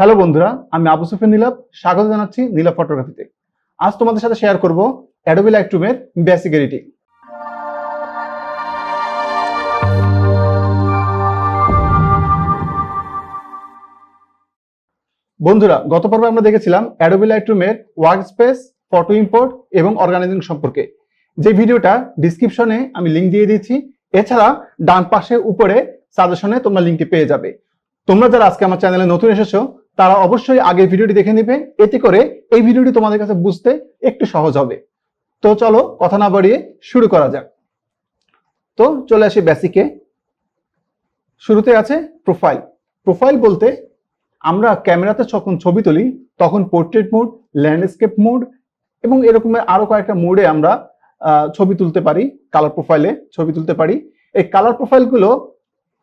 hello বন্ধুরা আমি আবু সুফেন নীলাপ স্বাগত জানাচ্ছি নীলাপ ফটোগ্রাফিতে আজ তোমাদের সাথে শেয়ার করব অ্যাডোবি রুমের বেসিক এডিটিং বন্ধুরা গত পর্বে আমরা দেখেছিলাম অ্যাডোবি রুমের ওয়ার্ক স্পেস ফটো ইম্পোর্ট এবং অর্গানাইজিং সম্পর্কে যে ভিডিওটা ডিসক্রিপশনে আমি লিঙ্ক দিয়ে দিয়েছি এছাড়া ডান পাশে উপরে সাজেশনে তোমরা লিঙ্কটি পেয়ে যাবে তোমরা যারা আজকে আমার চ্যানেলে নতুন এসেছো তারা অবশ্যই আগে ভিডিওটি দেখে নেবে এতে করে এই ভিডিওটি তোমাদের কাছে বুঝতে একটু সহজ হবে তো চলো কথা না বাড়িয়ে শুরু করা যাক তো চলে আসি বেসিকে শুরুতে আছে প্রোফাইল প্রোফাইল বলতে আমরা ক্যামেরাতে যখন ছবি তুলি তখন পোর্ট্রেট মোড ল্যান্ডস্কেপ মোড এবং এরকমের আরো কয়েকটা মোডে আমরা ছবি তুলতে পারি কালার প্রোফাইলে ছবি তুলতে পারি এই কালার প্রোফাইলগুলো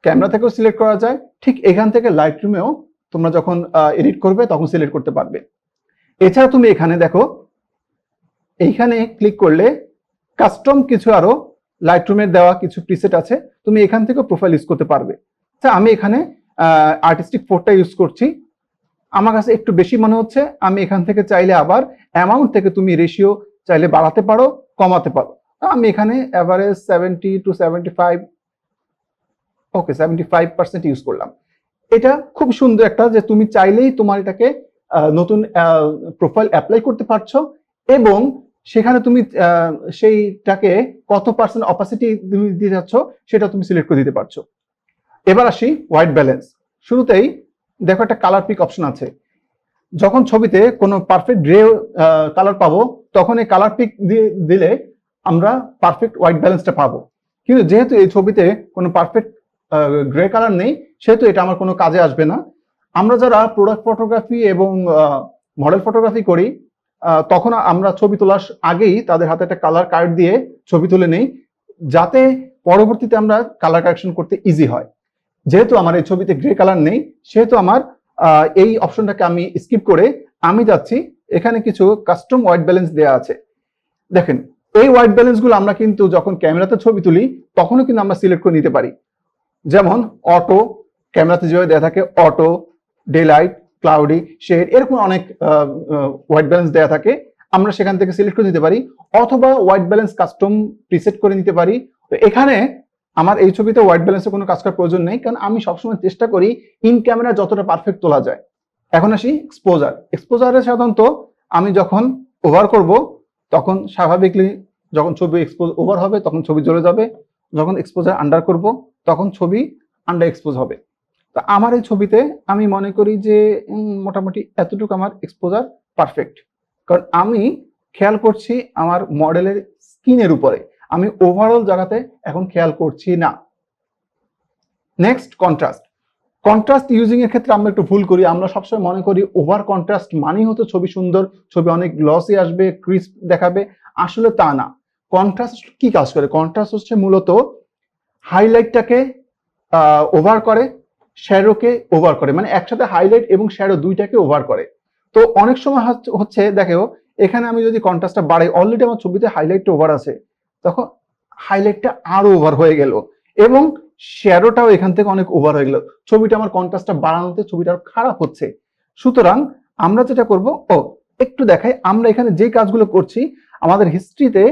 ক্যামেরা থেকেও সিলেক্ট করা যায় ঠিক এখান থেকে লাইট রুমেও তোমরা যখন এডিট করবে তখন সিলেক্ট করতে পারবে এছাড়া তুমি এখানে দেখো এইখানে ক্লিক করলে কাস্টম কিছু আরো রুমের দেওয়া কিছু প্রিসেট আছে তুমি এখান থেকে প্রোফাইল ইউজ করতে পারবে আচ্ছা, আমি এখানে আর্টিস্টিক ফোরটা ইউজ করছি আমার কাছে একটু বেশি মনে হচ্ছে আমি এখান থেকে চাইলে আবার অ্যামাউন্ট থেকে তুমি রেশিও চাইলে বাড়াতে পারো কমাতে পারো আমি এখানে average seventy two seventy five okay seventy five percent use করলাম এটা খুব সুন্দর একটা যে তুমি চাইলেই তোমার এটাকে নতুন প্রোফাইল অ্যাপ্লাই করতে পারছো এবং সেখানে তুমি সেইটাকে কত পার্সেন্ট অপাসিটি তুমি দিতে যাচ্ছ সেটা তুমি সিলেক্ট করে দিতে পারছো এবার আসি হোয়াইট ব্যালেন্স শুরুতেই দেখো একটা কালার পিক অপশন আছে যখন ছবিতে কোনো পারফেক্ট গ্রে কালার পাবো তখন এই কালার পিক দিলে আমরা পারফেক্ট হোয়াইট ব্যালেন্সটা পাবো কিন্তু যেহেতু এই ছবিতে কোনো পারফেক্ট গ্রে কালার নেই সেহেতু এটা আমার কোনো কাজে আসবে না আমরা যারা প্রোডাক্ট ফটোগ্রাফি এবং মডেল ফটোগ্রাফি করি তখন আমরা ছবি তোলার আগেই তাদের হাতে একটা কালার কার্ড দিয়ে ছবি তুলে নেই যাতে পরবর্তীতে আমরা কালার কারেকশন করতে ইজি হয় যেহেতু আমার এই ছবিতে গ্রে কালার নেই সেহেতু আমার এই অপশনটাকে আমি স্কিপ করে আমি যাচ্ছি এখানে কিছু কাস্টম হোয়াইট ব্যালেন্স দেওয়া আছে দেখেন এই হোয়াইট ব্যালেন্সগুলো আমরা কিন্তু যখন ক্যামেরাতে ছবি তুলি তখনও কিন্তু আমরা সিলেক্ট করে নিতে পারি যেমন অটো ক্যামেরাতে যেভাবে দেওয়া থাকে auto day light cloudy shade এরকম অনেক হোয়াইট ব্যালেন্স দেওয়া থাকে আমরা সেখান থেকে সিলেক্ট করে দিতে পারি অথবা হোয়াইট ব্যালেন্স কাস্টম প্রিসেট করে নিতে পারি তো এখানে আমার এই ছবিতে হোয়াইট ব্যালেন্সের কোনো কাজ করার প্রয়োজন নেই কারণ আমি সবসময় চেষ্টা করি ইন ক্যামেরা যতটা পারফেক্ট তোলা যায় এখন আসি এক্সপোজার এক্সপোজারে সাধারণত আমি যখন ওভার করব তখন স্বাভাবিকলি যখন ছবি এক্সপোজ ওভার হবে তখন ছবি জ্বলে যাবে যখন এক্সপোজার আন্ডার করব তখন ছবি আন্ডার এক্সপোজ হবে তো আমার এই ছবিতে আমি মনে করি যে মোটামুটি এতটুকু আমার এক্সপোজার পারফেক্ট কারণ আমি খেয়াল করছি আমার মডেলের স্কিনের উপরে আমি ওভারঅল জায়গাতে এখন খেয়াল করছি না নেক্সট কন্ট্রাস্ট কন্ট্রাস্ট ইউজিং এর ক্ষেত্রে আমরা একটু ভুল করি আমরা সবসময় মনে করি ওভার কন্ট্রাস্ট মানেই হতো ছবি সুন্দর ছবি অনেক গ্লসি আসবে ক্রিস্প দেখাবে আসলে তা না কন্ট্রাস্ট কি কাজ করে কন্ট্রাস্ট হচ্ছে মূলত হাইলাইটটাকে ওভার করে শ্যারোকে ওভার করে মানে একসাথে হাইলাইট এবং শ্যারো দুইটাকে ওভার করে তো অনেক সময় হচ্ছে দেখো এখানে আমি যদি কন্ট্রাস্টটা বাড়াই অলরেডি আমার ছবিতে হাইলাইটটা ওভার আছে তখন হাইলাইটটা আরো ওভার হয়ে গেল এবং শ্যারোটাও এখান থেকে অনেক ওভার হয়ে গেল ছবিটা আমার কন্ট্রাস্টটা বাড়ানোতে ছবিটা খারাপ হচ্ছে সুতরাং আমরা যেটা করব ও একটু দেখাই আমরা এখানে যে কাজগুলো করছি আমাদের হিস্ট্রিতে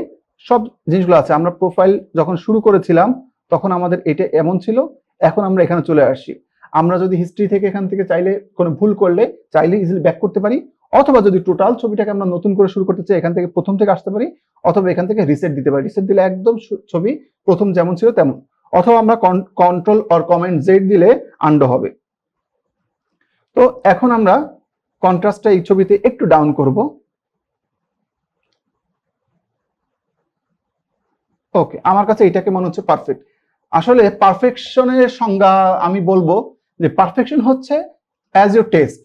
সব জিনিসগুলো আছে আমরা প্রোফাইল যখন শুরু করেছিলাম তখন আমাদের এটা এমন ছিল এখন আমরা এখানে চলে আসি আমরা যদি হিস্ট্রি থেকে এখান থেকে চাইলে কোনো ভুল করলে চাইলে ইজিলি ব্যাক করতে পারি অথবা যদি টোটাল ছবিটাকে আমরা নতুন করে শুরু করতে চাই এখান থেকে প্রথম থেকে আসতে পারি অথবা এখান থেকে রিসেট দিতে পারি রিসেট দিলে একদম ছবি প্রথম যেমন ছিল তেমন অথবা আমরা কন্ট্রোল অর কমেন্ট জেড দিলে আন্ড হবে তো এখন আমরা কন্ট্রাস্টটা এই ছবিতে একটু ডাউন করব ওকে আমার কাছে এটাকে মনে হচ্ছে পারফেক্ট আসলে পারফেকশনের সংজ্ঞা আমি বলবো যে পারফেকশন হচ্ছে অ্যাজ ইউর টেস্ট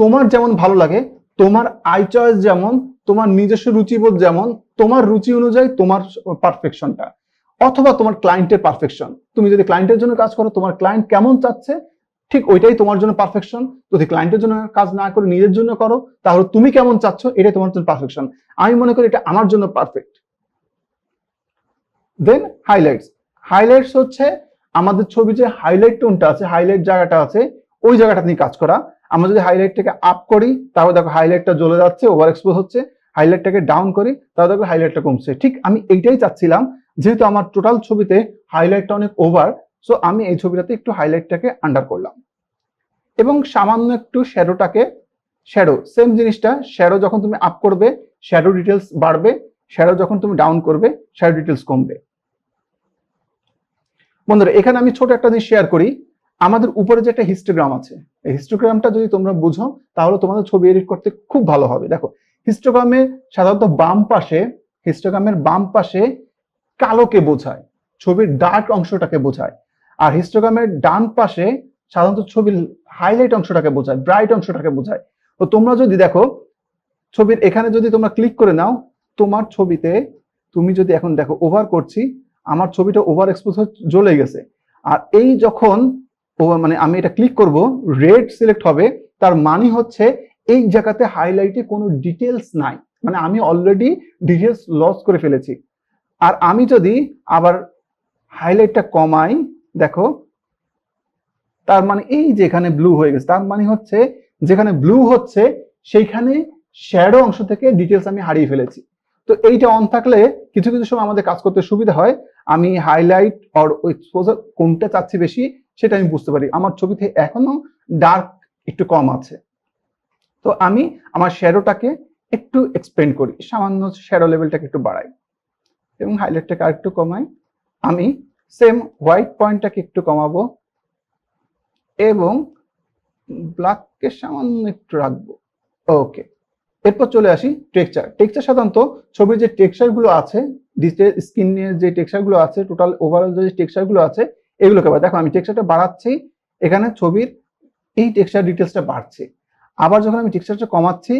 তোমার যেমন ভালো লাগে তোমার আই চয়েস যেমন তোমার নিজস্ব রুচিবোধ যেমন তোমার রুচি অনুযায়ী তোমার পারফেকশনটা অথবা তোমার ক্লায়েন্টের পারফেকশন তুমি যদি ক্লায়েন্টের জন্য কাজ করো তোমার ক্লায়েন্ট কেমন চাচ্ছে ঠিক ওইটাই তোমার জন্য পারফেকশন যদি ক্লায়েন্টের জন্য কাজ না করে নিজের জন্য করো তাহলে তুমি কেমন চাচ্ছ এটাই তোমার জন্য পারফেকশন আমি মনে করি এটা আমার জন্য পারফেক্ট দেন হাইলাইটস হাইলাইটস হচ্ছে আমাদের ছবি যে হাইলাইট টোনটা আছে হাইলাইট জায়গাটা আছে ওই জায়গাটা নিয়ে কাজ করা আমরা যদি হাইলাইটটাকে আপ করি তাহলে দেখো হাইলাইটটা জ্বলে যাচ্ছে ওভার এক্সপোজ হচ্ছে হাইলাইটটাকে ডাউন করি তাহলে দেখো হাইলাইটটা কমছে ঠিক আমি এইটাই চাচ্ছিলাম যেহেতু আমার টোটাল ছবিতে হাইলাইটটা অনেক ওভার সো আমি এই ছবিটাতে একটু হাইলাইটটাকে আন্ডার করলাম এবং সামান্য একটু শ্যাডোটাকে শ্যাডো সেম জিনিসটা শ্যাডো যখন তুমি আপ করবে শ্যাডো ডিটেলস বাড়বে শ্যাডো যখন তুমি ডাউন করবে শ্যাডো ডিটেলস কমবে বন্ধুরা এখানে আমি ছোট একটা জিনিস শেয়ার করি আমাদের উপরে যে একটা হিস্টোগ্রাম আছে এই হিস্টোগ্রামটা যদি তোমরা বুঝো তাহলে তোমাদের ছবি এডিট করতে খুব ভালো হবে দেখো হিস্টোগ্রামে সাধারণত বাম পাশে হিস্টোগ্রামের বাম পাশে কালোকে বোঝায় ছবির ডার্ক অংশটাকে বোঝায় আর হিস্টোগ্রামের ডান পাশে সাধারণত ছবির হাইলাইট অংশটাকে বোঝায় ব্রাইট অংশটাকে বোঝায় তো তোমরা যদি দেখো ছবির এখানে যদি তোমরা ক্লিক করে নাও তোমার ছবিতে তুমি যদি এখন দেখো ওভার করছি আমার ছবিটা ওভার এক্সপোজ হয়ে জ্বলে গেছে আর এই যখন মানে আমি এটা ক্লিক করব রেড সিলেক্ট হবে তার মানে হচ্ছে এই জায়গাতে হাইলাইটে কোনো ডিটেলস নাই মানে আমি অলরেডি ডিটেলস লস করে ফেলেছি আর আমি যদি আবার হাইলাইটটা কমাই দেখো তার মানে এই যেখানে ব্লু হয়ে গেছে তার মানে হচ্ছে যেখানে ব্লু হচ্ছে সেইখানে শ্যাডো অংশ থেকে ডিটেলস আমি হারিয়ে ফেলেছি তো এইটা অন থাকলে কিছু কিছু সময় আমাদের কাজ করতে সুবিধা হয় আমি হাইলাইট অর এক্সপোজার কোনটা চাচ্ছি বেশি সেটা আমি বুঝতে পারি আমার ছবিতে এখনো ডার্ক একটু কম আছে তো আমি আমার শ্যাডোটাকে একটু এক্সপেন্ড করি সামান্য শ্যাডো লেভেলটাকে একটু বাড়াই এবং হাইলাইটটাকে আর একটু কমাই আমি সেম হোয়াইট পয়েন্টটাকে একটু কমাবো এবং ব্ল্যাককে সামান্য একটু রাখবো ওকে এরপর চলে আসি টেক্সচার টেক্সচার সাধারণত ছবির যে গুলো আছে ডিসপ্লে স্ক্রিনের যে গুলো আছে টোটাল ওভারঅল যে গুলো আছে এগুলোকে দেখো আমি টেক্সচারটা বাড়াচ্ছি এখানে ছবির এই টেক্সচার ডিটেলসটা বাড়ছে আবার যখন আমি টেক্সচারটা কমাচ্ছি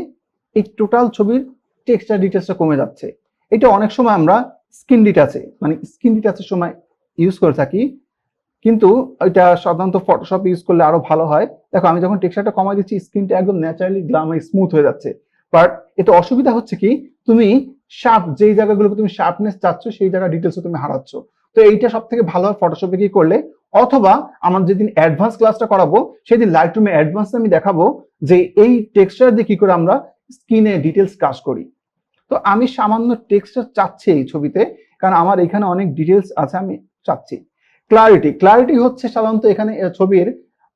এই টোটাল ছবির টেক্সচার ডিটেলসটা কমে যাচ্ছে এটা অনেক সময় আমরা স্কিন ডিটাচে মানে স্কিন ডিটাচের সময় ইউজ করে থাকি কিন্তু এটা সাধারণত ফটোশপ ইউজ করলে আরো ভালো হয় দেখো আমি যখন টেক্সচারটা কমাই দিচ্ছি স্কিনটা একদম ন্যাচারালি গ্লামাই স্মুথ হয়ে যাচ্ছে বাট এতে অসুবিধা হচ্ছে কি তুমি শার্প যেই জায়গাগুলোকে তুমি শার্পনেস চাচ্ছ সেই জায়গা ডিটেলসও তুমি হারাচ্ছ তো এইটা সব থেকে ভালো হয় ফটোশপে কি করলে অথবা আমার যেদিন অ্যাডভান্স ক্লাসটা করাবো সেদিন লাইট রুমে অ্যাডভান্স আমি দেখাবো যে এই টেক্সচার দিয়ে কি করে আমরা স্কিনে ডিটেলস কাজ করি তো আমি সামান্য টেক্সচার চাচ্ছি এই ছবিতে কারণ আমার এখানে অনেক ডিটেলস আছে আমি চাচ্ছি ক্লারিটি ক্লারিটি হচ্ছে সাধারণত এখানে ছবির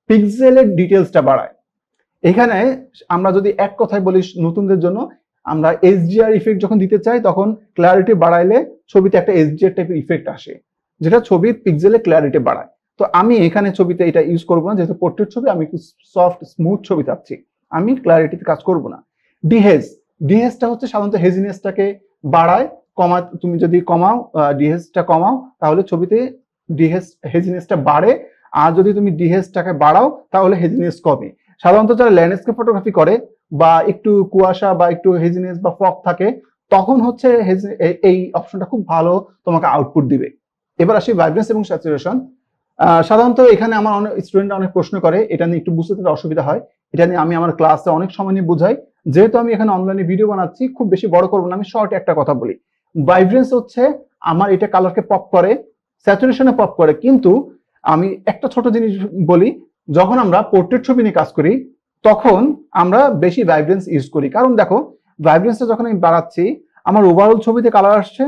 পিক্সেলের ডিটেলসটা বাড়ায় এখানে আমরা যদি এক কথায় বলি নতুনদের জন্য আমরা এসডিআর ইফেক্ট যখন দিতে চাই তখন ক্লারিটি বাড়াইলে ছবিতে একটা এসডিআর টাইপের ইফেক্ট আসে যেটা ছবির পিক্সেলে ক্লারিটি বাড়ায় তো আমি এখানে ছবিতে এটা ইউজ করবো না যেহেতু পোর্ট্রেট ছবি আমি একটু সফট স্মুথ ছবি থাকছি আমি ক্লারিটিতে কাজ করব না ডিহেজ ডিহেজটা হচ্ছে সাধারণত হেজিনেসটাকে বাড়ায় কমা তুমি যদি কমাও ডিহেজটা কমাও তাহলে ছবিতে ডিহেজ হেজিনেসটা বাড়ে আর যদি তুমি ডিহেজটাকে বাড়াও তাহলে হেজিনেস কমে সাধারণত যারা ল্যান্ডস্কেপ ফটোগ্রাফি করে বা একটু কুয়াশা বা একটু হেজিনেস বা ফক থাকে তখন হচ্ছে এই অপশনটা খুব ভালো তোমাকে আউটপুট দিবে এবার আসি ভাইব্রেন্স এবং স্যাচুরেশন সাধারণত এখানে আমার অনেক স্টুডেন্ট অনেক প্রশ্ন করে এটা নিয়ে একটু বুঝতে তাদের অসুবিধা হয় এটা নিয়ে আমি আমার ক্লাসে অনেক সময় নিয়ে বুঝাই যেহেতু আমি এখানে অনলাইনে ভিডিও বানাচ্ছি খুব বেশি বড় করবো না আমি শর্ট একটা কথা বলি ভাইব্রেন্স হচ্ছে আমার এটা কালারকে পপ করে স্যাচুরেশনে পপ করে কিন্তু আমি একটা ছোট জিনিস বলি যখন আমরা পোর্ট্রেট ছবি নিয়ে কাজ করি তখন আমরা বেশি ভাইব্রেন্স ইউজ করি কারণ দেখো ভাইব্রেন্সটা যখন আমি বাড়াচ্ছি আমার ওভারঅল ছবিতে কালার আসছে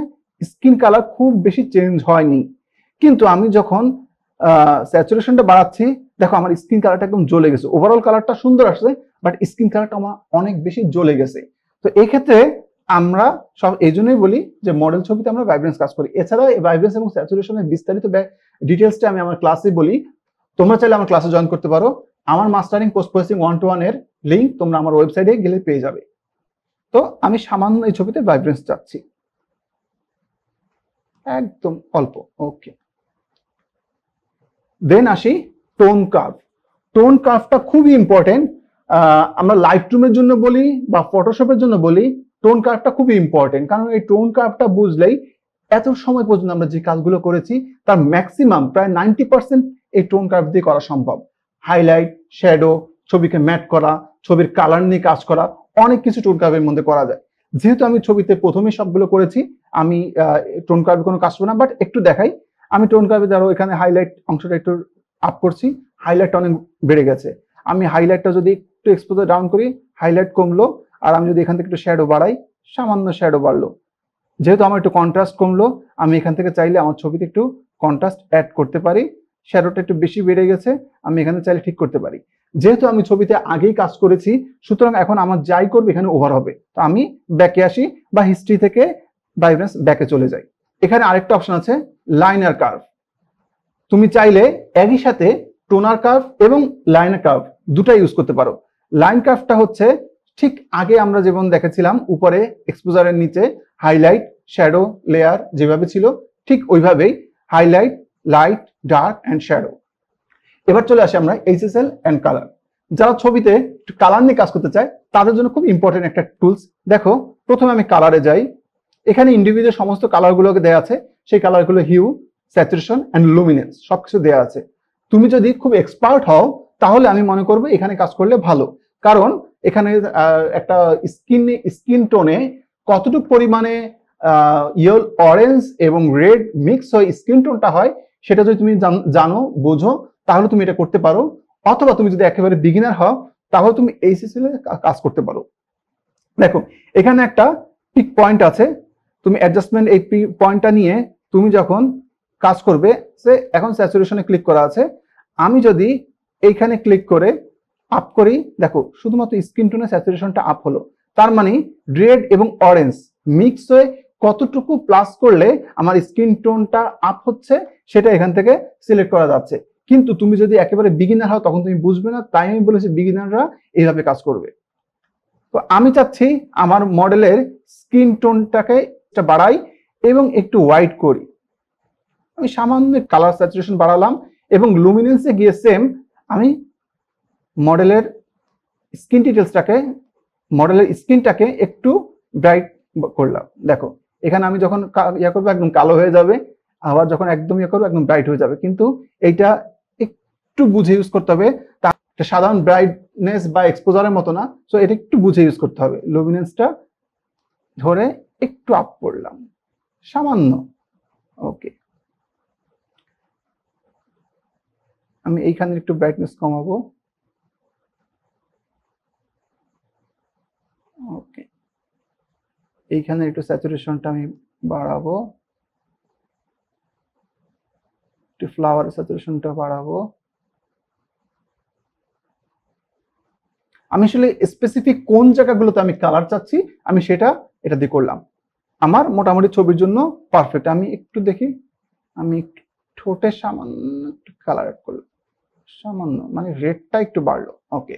স্কিন কালার খুব বেশি চেঞ্জ হয়নি কিন্তু আমি যখন স্যাচুরেশনটা বাড়াচ্ছি দেখো আমার স্কিন কালারটা একদম জ্বলে গেছে ওভারঅল কালারটা সুন্দর আসছে বাট স্কিন কালারটা আমার অনেক বেশি জ্বলে গেছে তো এক্ষেত্রে আমরা সব এই জন্যই বলি যে মডেল ছবিতে আমরা ভাইব্রেন্স কাজ করি এছাড়া ভাইব্রেন্স এবং স্যাচুরেশনের বিস্তারিত ডিটেলসটা আমি আমার ক্লাসে বলি তোমরা চাইলে আমার ক্লাসে জয়েন করতে পারো আমার mastering post processing one to one এর লিঙ্ক তোমরা আমার ওয়েবসাইটে গেলে পেয়ে যাবে তো আমি সামান্য এই ছবিতে ভাইব্রেন্স চাচ্ছি একদম অল্প ওকে দেন আসি টোন কার্ভ টোন কার্ভটা খুবই ইম্পর্টেন্ট আমরা লাইট রুমের জন্য বলি বা ফটোশপের জন্য বলি টোন কার্ভটা খুবই ইম্পর্টেন্ট কারণ এই টোন কার্ভটা বুঝলেই এত সময় পর্যন্ত আমরা যে কাজগুলো করেছি তার ম্যাক্সিমাম প্রায় নাইনটি পার্সেন্ট এই টোন কার্ভ দিয়ে করা সম্ভব হাইলাইট শ্যাডো ছবিকে ম্যাট করা ছবির কালার নিয়ে কাজ করা অনেক কিছু টোন কার্ভের মধ্যে করা যায় যেহেতু আমি ছবিতে প্রথমে সবগুলো করেছি আমি টোন কার্ভে কোনো কাজ করবো না বাট একটু দেখাই আমি টোন কার্ভে ধরো এখানে হাইলাইট অংশটা একটু আপ করছি হাইলাইটটা অনেক বেড়ে গেছে আমি হাইলাইটটা যদি একটু এক্সপোজার ডাউন করি হাইলাইট কমলো আর আমি যদি এখান থেকে একটু শ্যাডো বাড়াই সামান্য শ্যাডো বাড়লো যেহেতু আমার একটু কন্ট্রাস্ট কমলো আমি এখান থেকে চাইলে আমার ছবিতে একটু কন্ট্রাস্ট অ্যাড করতে পারি শ্যাডোটা একটু বেশি বেড়ে গেছে আমি এখানে চাইলে ঠিক করতে পারি যেহেতু আমি ছবিতে আগেই কাজ করেছি সুতরাং এখন আমার যাই করবে এখানে ওভার হবে তো আমি ব্যাকে আসি বা হিস্ট্রি থেকে ভাইব্রেন্স ব্যাকে চলে যাই এখানে আরেকটা অপশন আছে লাইনার কার্ভ তুমি চাইলে একই সাথে টোনার কার্ভ এবং লাইনার কার্ভ দুটাই ইউজ করতে পারো লাইন কার্ভটা হচ্ছে ঠিক আগে আমরা যেমন দেখেছিলাম উপরে এক্সপোজারের নিচে হাইলাইট শ্যাডো লেয়ার যেভাবে ছিল ঠিক ওইভাবেই highlight light dark and shadow এবার চলে আসি আমরা এইচএসএল অ্যান্ড কালার যারা ছবিতে কালার নিয়ে কাজ করতে চায় তাদের জন্য খুব ইম্পর্টেন্ট একটা টুলস দেখো প্রথমে আমি কালারে যাই এখানে ইন্ডিভিজুয়াল সমস্ত কালারগুলোকে দেওয়া আছে সেই কালারগুলো হিউ স্যাচুরেশন অ্যান্ড লুমিনেন্স সবকিছু দেওয়া আছে তুমি যদি খুব এক্সপার্ট হও তাহলে আমি মনে করবো এখানে কাজ করলে ভালো কারণ এখানে একটা স্কিন স্কিন টোনে কতটুকু পরিমাণে ইয়েল অরেঞ্জ এবং রেড মিক্স হয়ে স্কিন টোনটা হয় সেটা যদি তুমি জানো বোঝো তাহলে তুমি এটা করতে পারো অথবা তুমি যদি একেবারে বিগিনার হও তাহলে তুমি এই সিস্টেমে কাজ করতে পারো দেখো এখানে একটা পিক পয়েন্ট আছে তুমি অ্যাডজাস্টমেন্ট এই পয়েন্টটা নিয়ে তুমি যখন কাজ করবে সে এখন স্যাচুরেশনে ক্লিক করা আছে আমি যদি এইখানে ক্লিক করে আপ করি দেখো শুধুমাত্র স্ক্রিন টোনে স্যাচুরেশনটা আপ হলো তার মানে রেড এবং অরেঞ্জ মিক্স হয়ে কতটুকু প্লাস করলে আমার স্কিন টোনটা আপ হচ্ছে সেটা এখান থেকে সিলেক্ট করা যাচ্ছে কিন্তু তুমি যদি একেবারে বিগিনার হও তখন তুমি বুঝবে না তাই আমি বলেছি বিগিনাররা এইভাবে কাজ করবে তো আমি চাচ্ছি আমার মডেলের স্কিন টোনটাকে বাড়াই এবং একটু হোয়াইট করি আমি সামান্য কালার স্যাচুরেশন বাড়ালাম এবং লুমিনেন্সে গিয়ে সেম আমি মডেলের স্কিন ডিটেলসটাকে মডেলের স্কিনটাকে একটু ব্রাইট করলাম দেখো এখানে আমি যখন ইয়ে করবো একদম কালো হয়ে যাবে আবার যখন একদম ইয়ে করবো একদম ব্রাইট হয়ে যাবে কিন্তু এইটা একটু বুঝে ইউজ করতে হবে তা সাধারণ ব্রাইটনেস বা এক্সপোজারের মতো না সো এটা একটু বুঝে ইউজ করতে হবে লুমিনেন্সটা ধরে একটু আপ করলাম সামান্য ওকে আমি এইখানে একটু ব্রাইটনেস কমাবো ওকে এইখানে একটু স্যাচুরেশনটা আমি বাড়াবো একটু ফ্লাওয়ার স্যাচুরেশনটা বাড়াবো আমি আসলে স্পেসিফিক কোন জায়গাগুলোতে আমি কালার চাচ্ছি আমি সেটা এটা দিয়ে করলাম আমার মোটামুটি ছবির জন্য পারফেক্ট আমি একটু দেখি আমি ঠোঁটে সামান্য একটু কালার করলাম সামান্য মানে রেডটা একটু বাড়লো ওকে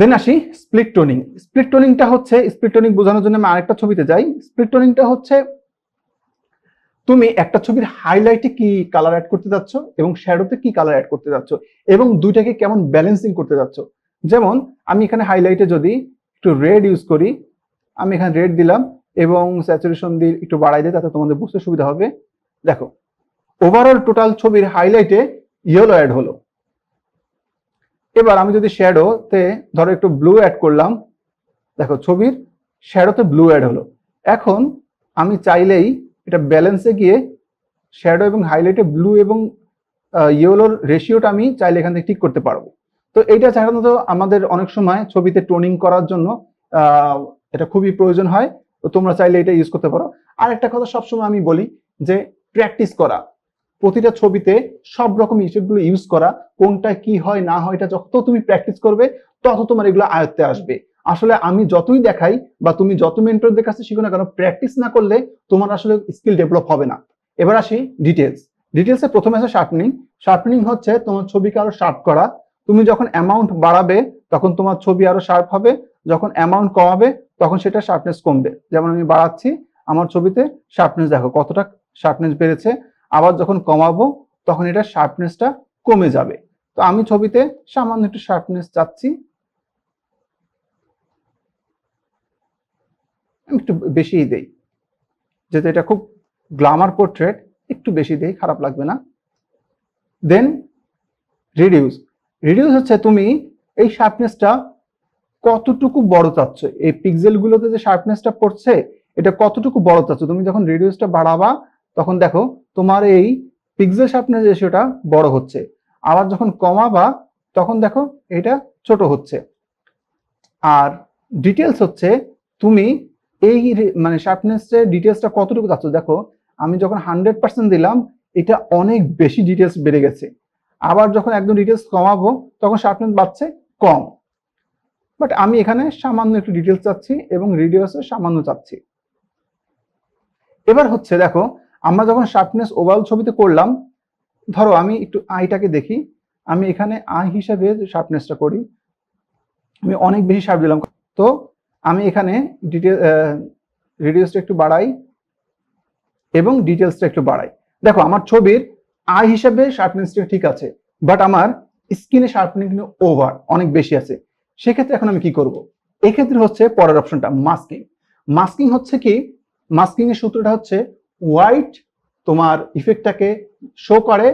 দেন আসি স্প্লিট টোনিং স্প্লিট টোনিংটা হচ্ছে স্প্লিট টোনিং বোঝানোর জন্য আমি আরেকটা ছবিতে যাই স্প্লিট টোনিংটা হচ্ছে তুমি একটা ছবির হাইলাইটে কি কালার অ্যাড করতে যাচ্ছ এবং শ্যাডোতে কি কালার অ্যাড করতে যাচ্ছ এবং দুইটাকে কেমন ব্যালেন্সিং করতে যাচ্ছ যেমন আমি এখানে হাইলাইটে যদি একটু রেড ইউজ করি আমি এখানে রেড দিলাম এবং স্যাচুরেশন দিয়ে একটু বাড়াই দিই তাতে তোমাদের বুঝতে সুবিধা হবে দেখো ওভারঅল টোটাল ছবির হাইলাইটে ইয়েলো অ্যাড হলো এবার আমি যদি শ্যাডোতে ধরো একটু ব্লু অ্যাড করলাম দেখো ছবির শ্যাডোতে ব্লু অ্যাড হলো এখন আমি চাইলেই এটা ব্যালেন্সে গিয়ে শ্যাডো এবং হাইলাইটে ব্লু এবং ইয়েলোর রেশিওটা আমি চাইলে এখান থেকে ঠিক করতে পারবো তো এইটা সাধারণত আমাদের অনেক সময় ছবিতে টোনিং করার জন্য এটা খুবই প্রয়োজন হয় তো তোমরা চাইলে এটা ইউজ করতে পারো আর একটা কথা সবসময় আমি বলি যে প্র্যাকটিস করা প্রতিটা ছবিতে সব রকম হিসেবগুলো ইউজ করা কোনটা কি হয় না হয় এটা যত তুমি প্র্যাকটিস করবে তত তোমার এগুলো আয়ত্তে আসবে আসলে আমি যতই দেখাই বা তুমি যত মেন্টরদের কাছে শিখো না কেন প্র্যাকটিস না করলে তোমার আসলে স্কিল ডেভেলপ হবে না এবার আসি ডিটেলস ডিটেলসে প্রথমে আছে শার্পনিং শার্পনিং হচ্ছে তোমার ছবিকে আরো শার্প করা তুমি যখন অ্যামাউন্ট বাড়াবে তখন তোমার ছবি আরো শার্প হবে যখন অ্যামাউন্ট কমাবে তখন সেটা শার্পনেস কমবে যেমন আমি বাড়াচ্ছি আমার ছবিতে শার্পনেস দেখো কতটা শার্পনেস বেড়েছে আবার যখন কমাবো তখন এটা শার্পনেসটা কমে যাবে তো আমি ছবিতে সামান্য একটু শার্পনেস চাচ্ছি একটু বেশিই দেই যেহেতু এটা খুব গ্লামার পোর্ট্রেট একটু বেশি দেই খারাপ লাগবে না দেন রিডিউস রিডিউস হচ্ছে তুমি এই শার্পনেসটা কতটুকু বড় চাচ্ছ এই পিক্সেলগুলোতে যে শার্পনেসটা পড়ছে এটা কতটুকু বড় চাচ্ছ তুমি যখন রিডিউসটা বাড়াবা তখন দেখো তোমার এই পিক্সেল শার্পনেস রেশিওটা বড় হচ্ছে আবার যখন কমা বা তখন দেখো এটা ছোট হচ্ছে আর ডিটেলস হচ্ছে তুমি এই মানে শার্পনেসের ডিটেলসটা কতটুকু যাচ্ছ দেখো আমি যখন হান্ড্রেড পার্সেন্ট দিলাম এটা অনেক বেশি ডিটেলস বেড়ে গেছে আবার যখন একদম ডিটেলস কমাবো তখন শার্পনেস বাড়ছে কম বাট আমি এখানে সামান্য একটু ডিটেলস চাচ্ছি এবং রিডিউসও সামান্য চাচ্ছি এবার হচ্ছে দেখো আমরা যখন শার্পনেস ওভারঅল ছবিতে করলাম ধরো আমি একটু আইটাকে দেখি আমি এখানে আই হিসাবে শার্পনেসটা করি আমি অনেক বেশি শার্প দিলাম তো আমি এখানে ডিটেল রেডিওসটা একটু বাড়াই এবং ডিটেলসটা একটু বাড়াই দেখো আমার ছবির আই হিসাবে শার্পনেসটা ঠিক আছে বাট আমার স্কিনে শার্পনিং কিন্তু ওভার অনেক বেশি আছে সেক্ষেত্রে এখন আমি কি করব এক্ষেত্রে হচ্ছে পরের অপশনটা মাস্কিং মাস্কিং হচ্ছে কি মাস্কিং এর সূত্রটা হচ্ছে হোয়াইট তোমার ইফেক্টটাকে শো করে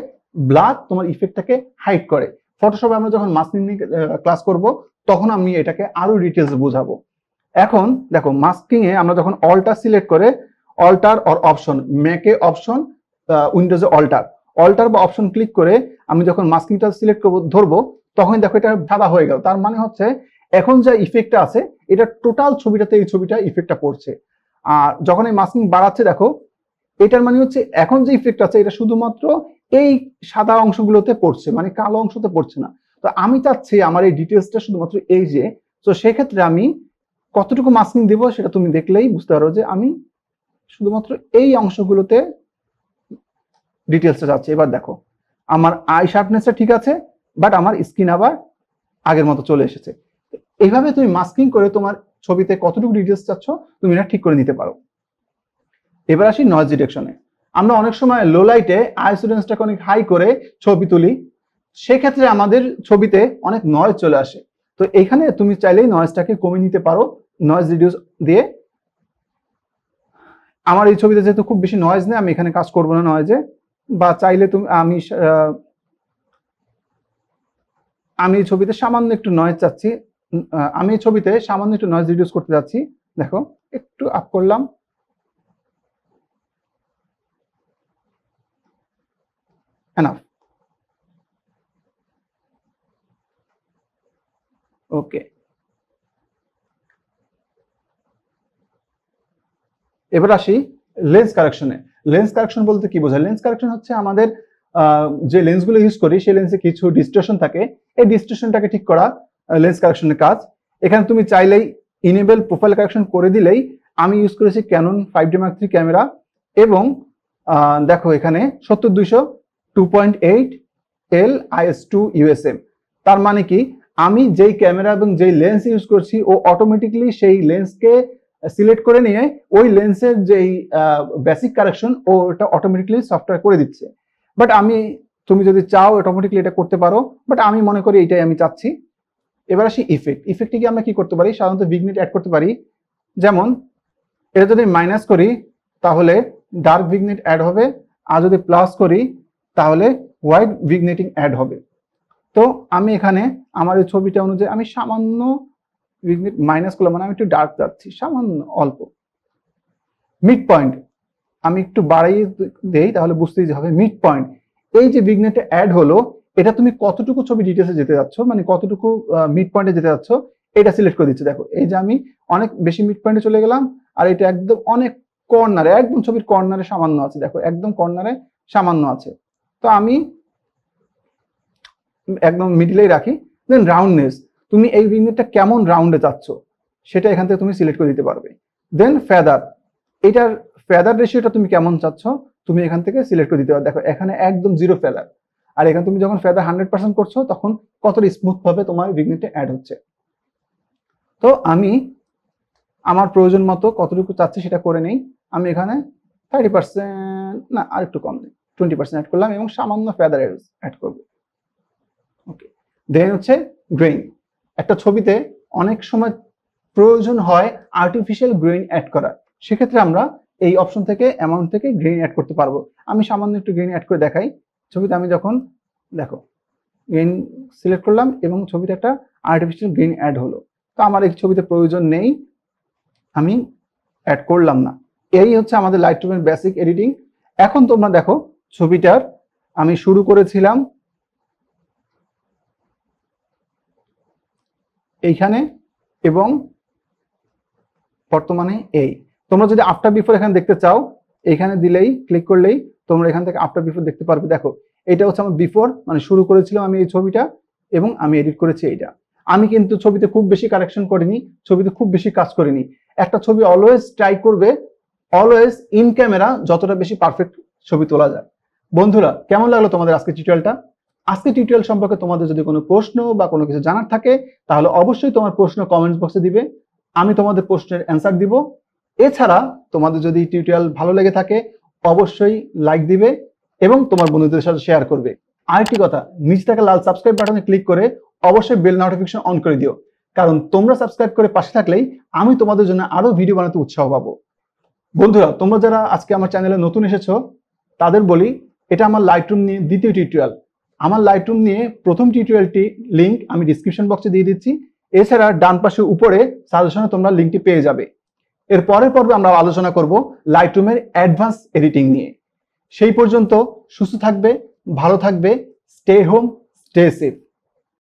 ব্ল্যাক তোমার ইফেক্টটাকে হাইড করে ফটোশপে আমরা যখন মাস্কিং ক্লাস করব তখন আমি এটাকে আরো ডিটেলস বোঝাবো এখন দেখো মাস্কিং এ আমরা যখন অল্টার সিলেক্ট করে অল্টার অর অপশন মেকে অপশন উইন্ডোজে অল্টার অল্টার বা অপশন ক্লিক করে আমি যখন মাস্কিংটা সিলেক্ট করব ধরবো তখন দেখো এটা সাদা হয়ে গেল তার মানে হচ্ছে এখন যা ইফেক্টটা আছে এটা টোটাল ছবিটাতে এই ছবিটা ইফেক্টটা পড়ছে আর যখন এই মাস্কিং বাড়াচ্ছে দেখো এটার মানে হচ্ছে এখন যে ইফেক্ট আছে এটা শুধুমাত্র এই সাদা অংশগুলোতে পড়ছে মানে কালো অংশতে পড়ছে না তো আমি চাচ্ছি আমার এই ডিটেলসটা শুধুমাত্র এই যে তো সেক্ষেত্রে আমি কতটুকু মাস্কিং দেবো সেটা তুমি দেখলেই বুঝতে পারো যে আমি শুধুমাত্র এই অংশগুলোতে ডিটেলসটা যাচ্ছে এবার দেখো আমার আই শার্পনেসটা ঠিক আছে বাট আমার স্কিন আবার আগের মতো চলে এসেছে এইভাবে তুমি মাস্কিং করে তোমার ছবিতে কতটুকু ডিটেলস চাচ্ছ তুমি এটা ঠিক করে নিতে পারো এবার আসি নয়েজ ডিটেকশনে আমরা অনেক সময় লো লাইটে আইসুডেন্সটাকে অনেক হাই করে ছবি তুলি সেক্ষেত্রে আমাদের ছবিতে অনেক নয়েজ চলে আসে তো এখানে তুমি চাইলেই নয়েজটাকে কমিয়ে নিতে পারো নয়েজ রিডিউস দিয়ে আমার এই ছবিতে যেহেতু খুব বেশি নয়েজ নেই আমি এখানে কাজ করবো না নয়েজে বা চাইলে তুমি আমি আমি এই ছবিতে সামান্য একটু নয়েজ চাচ্ছি আমি এই ছবিতে সামান্য একটু নয়েজ রিডিউস করতে যাচ্ছি দেখো একটু আপ করলাম enough ওকে এবার আসি লেন্স কারেকশনে লেন্স কারেকশন বলতে কি বোঝায় লেন্স কারেকশন হচ্ছে আমাদের যে লেন্সগুলো ইউজ করি সেই লেন্সে কিছু ডিস্ট্রেশন থাকে এই ডিস্ট্রেশনটাকে ঠিক করা লেন্স কারেকশনের কাজ এখানে তুমি চাইলেই ইনেবল প্রোফাইল কারেকশন করে দিলেই আমি ইউজ করেছি Canon five D Mark three camera এবং দেখো এখানে সত্তর দুইশো two point eight L IS two USM তার মানে কি আমি যেই ক্যামেরা এবং যেই লেন্স ইউজ করছি ও অটোমেটিকলি সেই লেন্সকে সিলেক্ট করে নিয়ে ওই লেন্সের যেই বেসিক কারেকশন ও এটা অটোমেটিকলি সফটওয়্যার করে দিচ্ছে বাট আমি তুমি যদি চাও অটোমেটিকলি এটা করতে পারো বাট আমি মনে করি এটাই আমি চাচ্ছি এবার আসি ইফেক্ট ইফেক্টে আমরা কি করতে পারি সাধারণত বিগনেট অ্যাড করতে পারি যেমন এটা যদি মাইনাস করি তাহলে ডার্ক বিগনেট অ্যাড হবে আর যদি প্লাস করি তাহলে হোয়াইট ভিগনেটিং অ্যাড হবে তো আমি এখানে আমার এই ছবিটা অনুযায়ী আমি সামান্য মাইনাস করলাম মানে আমি একটু ডার্ক যাচ্ছি সামান্য অল্প মিড পয়েন্ট আমি একটু বাড়াই দেই তাহলে বুঝতেই যে হবে মিড পয়েন্ট এই যে ভিগনেটে অ্যাড হলো এটা তুমি কতটুকু ছবি ডিটেলসে যেতে যাচ্ছ মানে কতটুকু মিড পয়েন্টে যেতে যাচ্ছ এটা সিলেক্ট করে দিচ্ছে দেখো এই যে আমি অনেক বেশি মিড পয়েন্টে চলে গেলাম আর এটা একদম অনেক কর্নারে একদম ছবির কর্নারে সামান্য আছে দেখো একদম কর্নারে সামান্য আছে তো আমি একদম মিডিলেই রাখি দেন রাউন্ডনেস তুমি এই ইউনিটটা কেমন রাউন্ডে চাচ্ছ সেটা এখান থেকে তুমি সিলেক্ট করে দিতে পারবে দেন ফেদার এটার ফেদার রেশিওটা তুমি কেমন চাচ্ছ তুমি এখান থেকে সিলেক্ট করে দিতে পারো দেখো এখানে একদম জিরো ফেদার আর এখানে তুমি যখন ফেদার হান্ড্রেড পার্সেন্ট করছো তখন কতটা স্মুথভাবে তোমার ভিগনেটটা অ্যাড হচ্ছে তো আমি আমার প্রয়োজন মতো কতটুকু চাচ্ছি সেটা করে নেই আমি এখানে থার্টি পার্সেন্ট না আর একটু কম নেই টোয়েন্টি পার্সেন্ট অ্যাড করলাম এবং সামান্য ফেদার অ্যাড করবো ওকে দেন হচ্ছে গ্রেইন একটা ছবিতে অনেক সময় প্রয়োজন হয় আর্টিফিশিয়াল গ্রেইন অ্যাড করার সেক্ষেত্রে আমরা এই অপশন থেকে অ্যামাউন্ট থেকে গ্রেইন অ্যাড করতে পারবো আমি সামান্য একটু গ্রেইন অ্যাড করে দেখাই ছবিতে আমি যখন দেখো গ্রেন সিলেক্ট করলাম এবং ছবিতে একটা আর্টিফিশিয়াল গ্রেন অ্যাড হলো তো আমার এই ছবিতে প্রয়োজন নেই আমি অ্যাড করলাম না এই হচ্ছে আমাদের লাইট টুবের বেসিক এডিটিং এখন তোমরা দেখো ছবিটার আমি শুরু করেছিলাম এইখানে এবং বর্তমানে এই তোমরা যদি আফটার বিফোর এখানে দেখতে চাও এখানে দিলেই ক্লিক করলেই তোমরা এখান থেকে আফটার বিফোর দেখতে পারবে দেখো এটা হচ্ছে আমার বিফোর মানে শুরু করেছিলাম আমি এই ছবিটা এবং আমি এডিট করেছি এইটা আমি কিন্তু ছবিতে খুব বেশি কারেকশন করিনি ছবিতে খুব বেশি কাজ করিনি একটা ছবি অলওয়েজ ট্রাই করবে অলওয়েজ ইন ক্যামেরা যতটা বেশি পারফেক্ট ছবি তোলা যায় বন্ধুরা কেমন লাগলো তোমাদের আজকে টিউটোরিয়ালটা আজকে টিউটোরিয়াল সম্পর্কে তোমাদের যদি কোনো প্রশ্ন বা কোনো কিছু জানার থাকে তাহলে অবশ্যই তোমার প্রশ্ন কমেন্টস বক্সে দিবে আমি তোমাদের প্রশ্নের অ্যান্সার দিব এছাড়া তোমাদের যদি টিউটোরিয়াল ভালো লেগে থাকে অবশ্যই লাইক দিবে এবং তোমার বন্ধুদের সাথে শেয়ার করবে আরেকটি কথা নিচে থাকা লাল সাবস্ক্রাইব বাটনে ক্লিক করে অবশ্যই বেল নোটিফিকেশন অন করে দিও কারণ তোমরা সাবস্ক্রাইব করে পাশে থাকলেই আমি তোমাদের জন্য আরও ভিডিও বানাতে উৎসাহ পাবো বন্ধুরা তোমরা যারা আজকে আমার চ্যানেলে নতুন এসেছো তাদের বলি এটা আমার লাইটরুম নিয়ে দ্বিতীয় টিউটোরিয়াল আমার লাইটরুম নিয়ে প্রথম টিউটোরিয়ালটি লিঙ্ক আমি ডিসক্রিপশন বক্সে দিয়ে দিচ্ছি এছাড়া ডান পাশে উপরে সাজেশনে তোমরা লিঙ্কটি পেয়ে যাবে এর পরের পর্বে আমরা আলোচনা করব লাইটরুমের অ্যাডভান্স এডিটিং নিয়ে সেই পর্যন্ত সুস্থ থাকবে ভালো থাকবে স্টে হোম স্টে সেফ